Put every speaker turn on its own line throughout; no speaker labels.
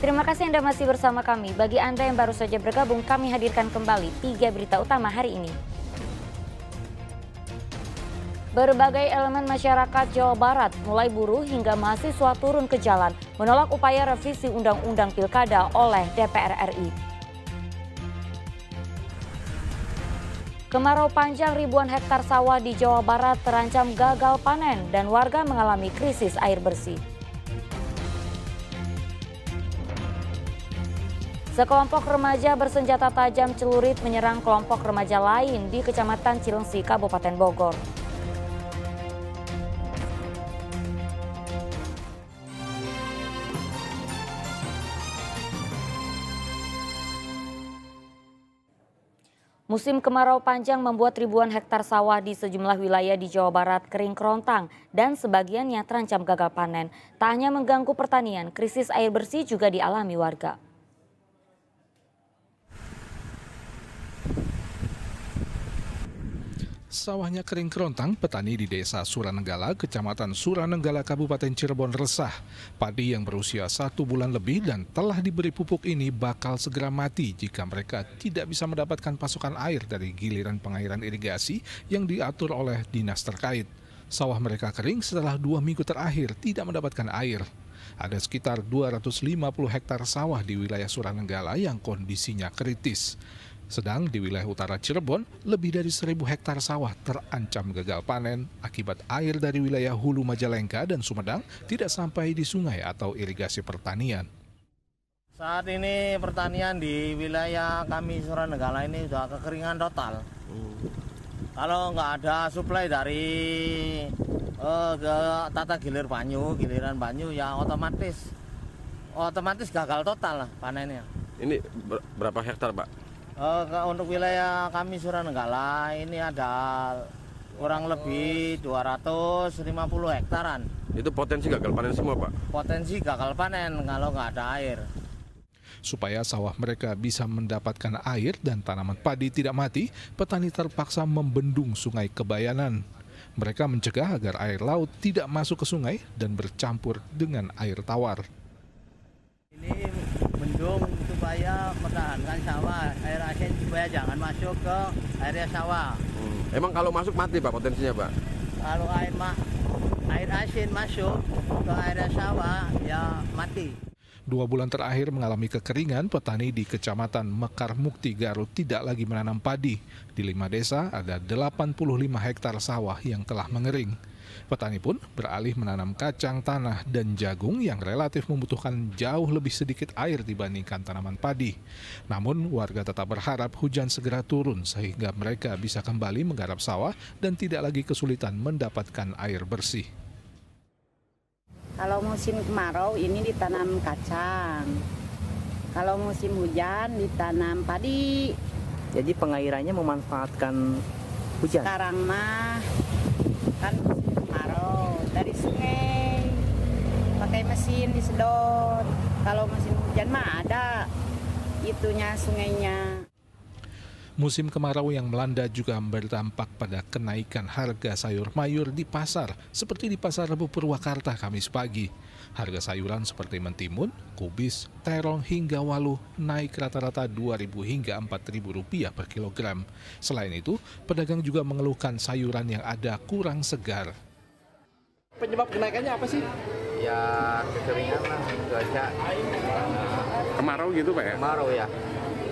Terima kasih Anda masih bersama kami. Bagi Anda yang baru saja bergabung, kami hadirkan kembali tiga berita utama hari ini. Berbagai elemen masyarakat Jawa Barat, mulai buruh hingga mahasiswa turun ke jalan, menolak upaya revisi Undang-Undang Pilkada oleh DPR RI. Kemarau panjang ribuan hektar sawah di Jawa Barat terancam gagal panen dan warga mengalami krisis air bersih. Sekelompok remaja bersenjata tajam celurit menyerang kelompok remaja lain di Kecamatan Cilengsi, Kabupaten Bogor. Musim kemarau panjang membuat ribuan hektar sawah di sejumlah wilayah di Jawa Barat kering kerontang dan sebagiannya terancam gagal panen. Tak hanya mengganggu pertanian, krisis air bersih juga dialami warga.
Sawahnya kering kerontang, petani di desa Suranenggala, kecamatan Suranenggala, Kabupaten Cirebon resah. Padi yang berusia satu bulan lebih dan telah diberi pupuk ini bakal segera mati jika mereka tidak bisa mendapatkan pasokan air dari giliran pengairan irigasi yang diatur oleh dinas terkait. Sawah mereka kering setelah dua minggu terakhir tidak mendapatkan air. Ada sekitar 250 hektar sawah di wilayah Suranenggala yang kondisinya kritis. Sedang di wilayah utara Cirebon, lebih dari 1.000 hektar sawah terancam gagal panen akibat air dari wilayah hulu Majalengka dan Sumedang tidak sampai di sungai atau irigasi pertanian. Saat ini pertanian di wilayah kami Suranegala ini sudah kekeringan total. Kalau nggak ada suplai dari uh, ke tata gilir banyu, giliran banyu ya otomatis otomatis gagal total lah panennya. Ini ber berapa hektar, Pak? Uh, untuk wilayah kami Suranenggala ini ada kurang lebih 250 hektaran.
Itu potensi gagal panen semua, Pak? Potensi gagal panen kalau nggak ada air.
Supaya sawah mereka bisa mendapatkan air dan tanaman padi tidak mati, petani terpaksa membendung sungai Kebayanan. Mereka mencegah agar air laut tidak masuk ke sungai dan bercampur dengan air tawar bendung supaya pertahankan sawah air asin supaya jangan masuk ke area sawah hmm. emang kalau masuk mati pak potensinya pak kalau air ma air asin masuk ke area sawah ya mati Dua bulan terakhir mengalami kekeringan, petani di Kecamatan Mekar Mukti Garut tidak lagi menanam padi. Di lima desa ada 85 hektar sawah yang telah mengering. Petani pun beralih menanam kacang tanah dan jagung yang relatif membutuhkan jauh lebih sedikit air dibandingkan tanaman padi. Namun warga tetap berharap hujan segera turun sehingga mereka bisa kembali menggarap sawah dan tidak lagi kesulitan mendapatkan air bersih.
Kalau musim kemarau ini ditanam kacang. Kalau musim hujan ditanam padi. Jadi pengairannya memanfaatkan hujan. Sekarang mah kan sungai pakai mesin disedot kalau mesin hujan mah ada itunya sungainya
Musim kemarau yang melanda juga berdampak pada kenaikan harga sayur mayur di pasar, seperti di Pasar Rebu Purwakarta Kamis pagi. Harga sayuran seperti mentimun, kubis, terong hingga waluh naik rata-rata Rp2.000 hingga Rp4.000 per kilogram. Selain itu, pedagang juga mengeluhkan sayuran yang ada kurang segar penyebab kenaikannya apa sih? Ya kekeringan lah, cuaca. Kemarau gitu Pak ya? Kemarau ya.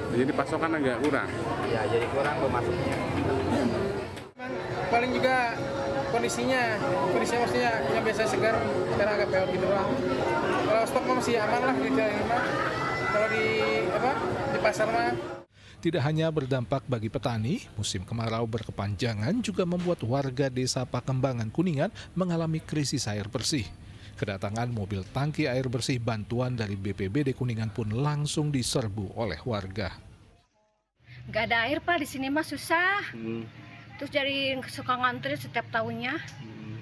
Jadi pasokan agak kurang? Ya jadi kurang pemasoknya. Paling juga kondisinya, kondisinya maksudnya yang biasa segar sekarang agak peot gitu lah. Kalau stok masih aman lah di jalan Kalau di apa di pasar mah tidak hanya berdampak bagi petani, musim kemarau berkepanjangan juga membuat warga desa Pakembangan Kuningan mengalami krisis air bersih. Kedatangan mobil tangki air bersih bantuan dari BPBD Kuningan pun langsung diserbu oleh warga.
Gak ada air pak di sini mah susah. Hmm. Terus dari suka ngantri setiap tahunnya. Hmm.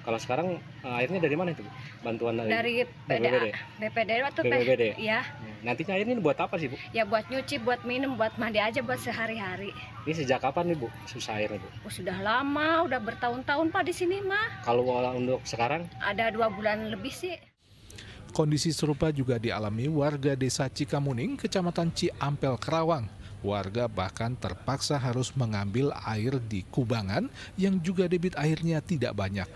Kalau sekarang eh, airnya dari mana itu? Bantuan dari, dari BPBD?
BPBD atau BPBD? Ya. Ya. Hmm.
Nanti cair ini buat apa sih Bu?
Ya buat nyuci, buat minum, buat mandi aja buat sehari-hari.
Ini sejak kapan nih Bu susah air Bu?
Oh, sudah lama, udah bertahun-tahun Pak di sini mah.
Kalau untuk sekarang?
Ada dua bulan lebih sih.
Kondisi serupa juga dialami warga desa Cikamuning, kecamatan Ciampel, Kerawang. Warga bahkan terpaksa harus mengambil air di kubangan yang juga debit airnya tidak banyak.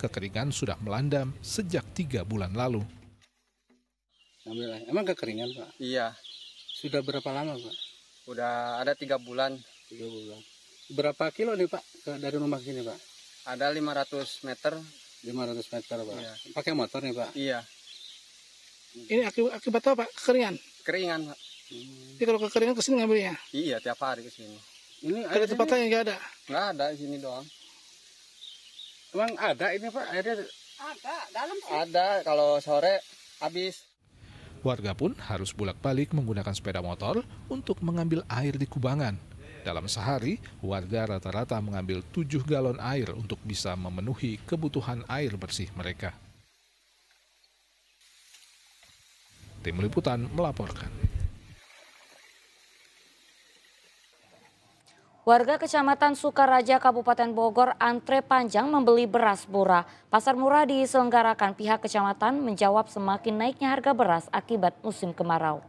Kekeringan sudah melandam sejak tiga bulan lalu air. Emang gak keringan pak? Iya. Sudah berapa lama pak? Udah ada tiga bulan. Tiga bulan. Berapa kilo nih pak dari rumah sini pak? Ada 500 meter. 500 meter pak. Iya. Pakai motor nih pak? Iya. Ini akibat, akibat apa pak? Keringan? Keringan pak. Hmm. Ini kalau kekeringan kesini ngambilnya? Iya tiap hari kesini. Ini ada tempat lain nggak ada? Nggak ada di sini doang. Emang ada ini pak airnya? Ada dalam sih. Ada kalau
sore habis
Warga pun harus bolak-balik menggunakan sepeda motor untuk mengambil air di kubangan. Dalam sehari, warga rata-rata mengambil tujuh galon air untuk bisa memenuhi kebutuhan air bersih mereka. Tim Liputan melaporkan.
Warga Kecamatan Sukaraja, Kabupaten Bogor antre panjang membeli beras murah. Pasar murah diselenggarakan pihak kecamatan menjawab semakin naiknya harga beras akibat musim kemarau.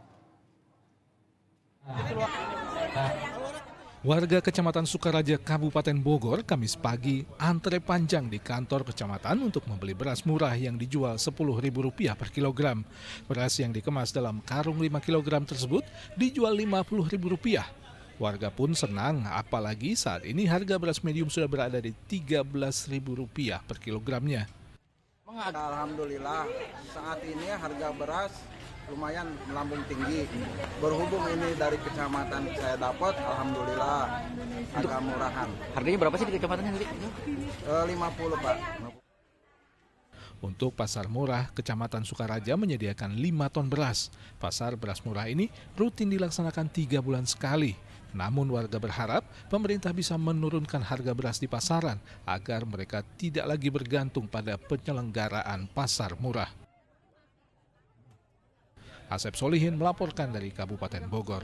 Warga Kecamatan Sukaraja, Kabupaten Bogor, Kamis pagi antre panjang di kantor kecamatan untuk membeli beras murah yang dijual Rp10.000 per kilogram. Beras yang dikemas dalam karung 5 kilogram tersebut dijual Rp50.000 Warga pun senang, apalagi saat ini harga beras medium sudah berada di Rp13.000 per kilogramnya.
Alhamdulillah, saat ini harga beras lumayan melambung tinggi. Berhubung ini dari
kecamatan
saya dapat, alhamdulillah agak murahan. Harganya berapa sih di kecamatannya tadi? Eh, puluh Pak.
Untuk pasar murah, Kecamatan Sukaraja menyediakan 5 ton beras. Pasar beras murah ini rutin dilaksanakan 3 bulan sekali namun warga berharap pemerintah bisa menurunkan harga beras di pasaran agar mereka tidak lagi bergantung pada penyelenggaraan pasar murah. Asep Solihin melaporkan dari Kabupaten Bogor.